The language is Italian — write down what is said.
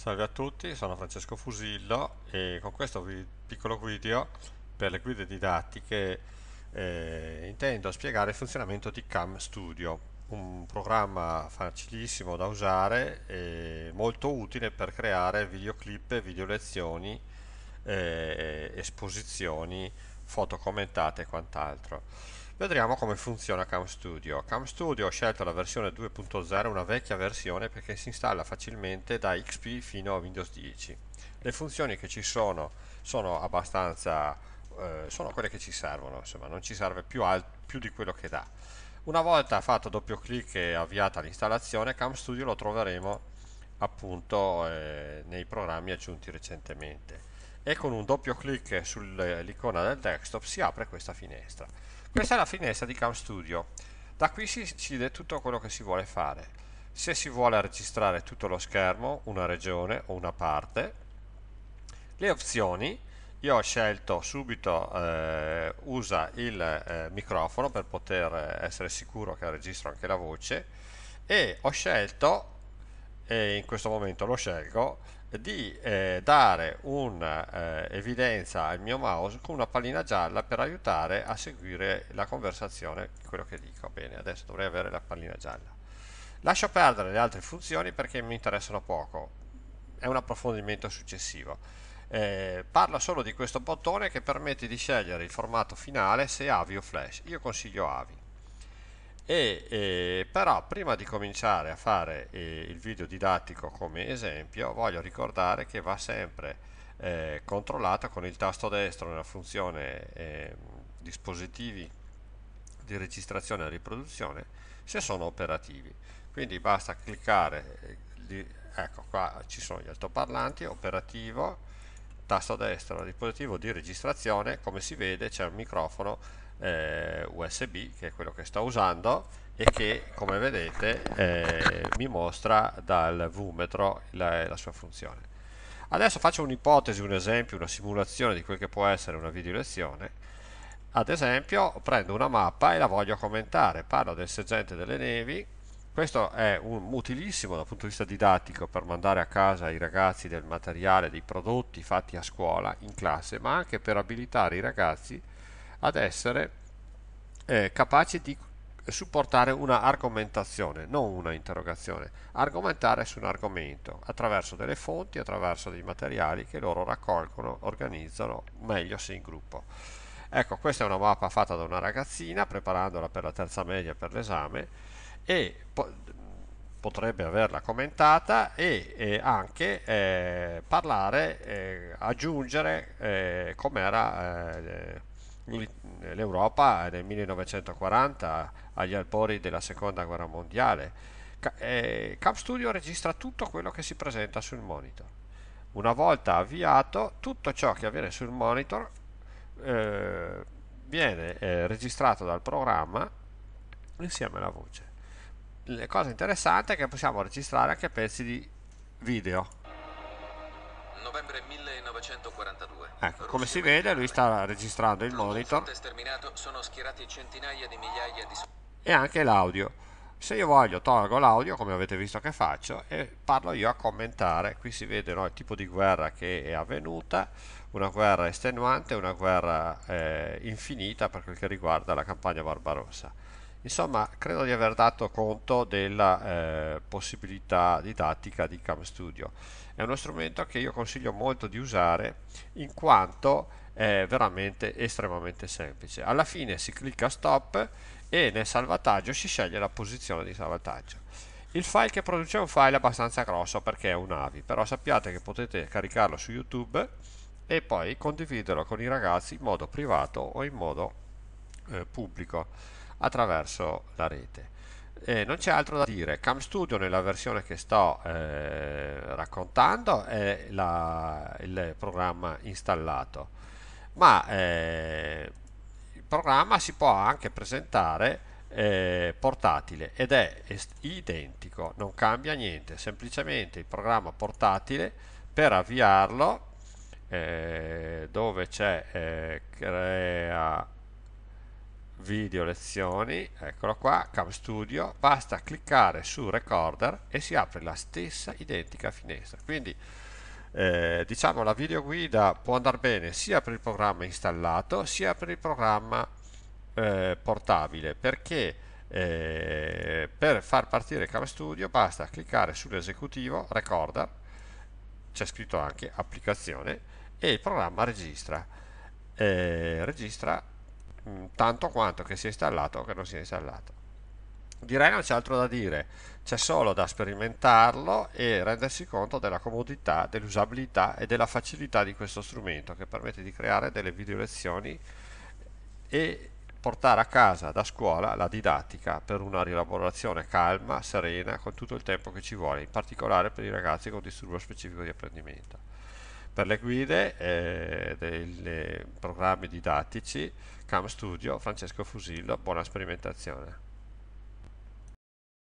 Salve a tutti, sono Francesco Fusillo e con questo vi piccolo video per le guide didattiche eh, intendo spiegare il funzionamento di Cam Studio, un programma facilissimo da usare e molto utile per creare videoclip, video lezioni, eh, esposizioni, foto commentate e quant'altro. Vedremo come funziona Cam Studio. Cam Studio ho scelto la versione 2.0, una vecchia versione perché si installa facilmente da XP fino a Windows 10. Le funzioni che ci sono sono abbastanza eh, sono quelle che ci servono, insomma, non ci serve più, più di quello che dà. Una volta fatto doppio clic e avviata l'installazione, Cam Studio lo troveremo appunto eh, nei programmi aggiunti recentemente e con un doppio clic sull'icona del desktop si apre questa finestra. Questa è la finestra di Cam Studio. Da qui si decide tutto quello che si vuole fare. Se si vuole registrare tutto lo schermo, una regione o una parte. Le opzioni. Io ho scelto subito eh, usa il eh, microfono per poter eh, essere sicuro che registro anche la voce e ho scelto e in questo momento lo scelgo, di eh, dare un'evidenza eh, al mio mouse con una pallina gialla per aiutare a seguire la conversazione quello che dico. Bene, adesso dovrei avere la pallina gialla. Lascio perdere le altre funzioni perché mi interessano poco, è un approfondimento successivo. Eh, parlo solo di questo bottone che permette di scegliere il formato finale se AVI o Flash. Io consiglio AVI e eh, però prima di cominciare a fare eh, il video didattico come esempio voglio ricordare che va sempre eh, controllata con il tasto destro nella funzione eh, dispositivi di registrazione e riproduzione se sono operativi quindi basta cliccare eh, ecco qua ci sono gli altoparlanti operativo tasto destro del dispositivo di registrazione come si vede c'è un microfono eh, USB che è quello che sto usando e che come vedete eh, mi mostra dal vumetro la, la sua funzione. Adesso faccio un'ipotesi, un esempio, una simulazione di quel che può essere una video lezione. Ad esempio prendo una mappa e la voglio commentare, parlo del sergente delle nevi questo è un, utilissimo dal punto di vista didattico per mandare a casa i ragazzi del materiale, dei prodotti fatti a scuola, in classe, ma anche per abilitare i ragazzi ad essere eh, capaci di supportare una argomentazione, non una interrogazione, argomentare su un argomento attraverso delle fonti, attraverso dei materiali che loro raccolgono, organizzano meglio se in gruppo. Ecco, questa è una mappa fatta da una ragazzina preparandola per la terza media per l'esame e po potrebbe averla commentata e, e anche eh, parlare, eh, aggiungere eh, com'era eh, l'Europa nel 1940 agli albori della seconda guerra mondiale. Camp eh, Studio registra tutto quello che si presenta sul monitor. Una volta avviato, tutto ciò che avviene sul monitor eh, viene registrato dal programma insieme alla voce la cosa interessante è che possiamo registrare anche pezzi di video. Novembre 1942. Ecco, come si vede lui sta registrando il monitor e anche l'audio. Se io voglio tolgo l'audio, come avete visto che faccio, e parlo io a commentare. Qui si vede no, il tipo di guerra che è avvenuta, una guerra estenuante, una guerra eh, infinita per quel che riguarda la campagna Barbarossa. Insomma, credo di aver dato conto della eh, possibilità didattica di Cam Studio. È uno strumento che io consiglio molto di usare in quanto è veramente estremamente semplice. Alla fine si clicca stop e nel salvataggio si sceglie la posizione di salvataggio. Il file che produce è un file abbastanza grosso perché è un AVI, però sappiate che potete caricarlo su YouTube e poi condividerlo con i ragazzi in modo privato o in modo eh, pubblico attraverso la rete. E non c'è altro da dire, Cam Studio nella versione che sto eh, raccontando è la, il programma installato, ma eh, il programma si può anche presentare eh, portatile ed è identico, non cambia niente, semplicemente il programma portatile per avviarlo eh, dove c'è eh, crea video lezioni, eccolo qua, Cam Studio, basta cliccare su Recorder e si apre la stessa identica finestra. Quindi eh, diciamo la video guida può andare bene sia per il programma installato sia per il programma eh, portabile perché eh, per far partire Cam Studio basta cliccare sull'esecutivo Recorder, c'è scritto anche applicazione e il programma registra. Eh, registra Mm, tanto quanto che sia installato o che non sia installato. Direi non c'è altro da dire, c'è solo da sperimentarlo e rendersi conto della comodità, dell'usabilità e della facilità di questo strumento che permette di creare delle video lezioni e portare a casa da scuola la didattica per una rielaborazione calma, serena, con tutto il tempo che ci vuole, in particolare per i ragazzi con disturbo specifico di apprendimento per le guide eh, dei programmi didattici Cam Studio, Francesco Fusillo, buona sperimentazione.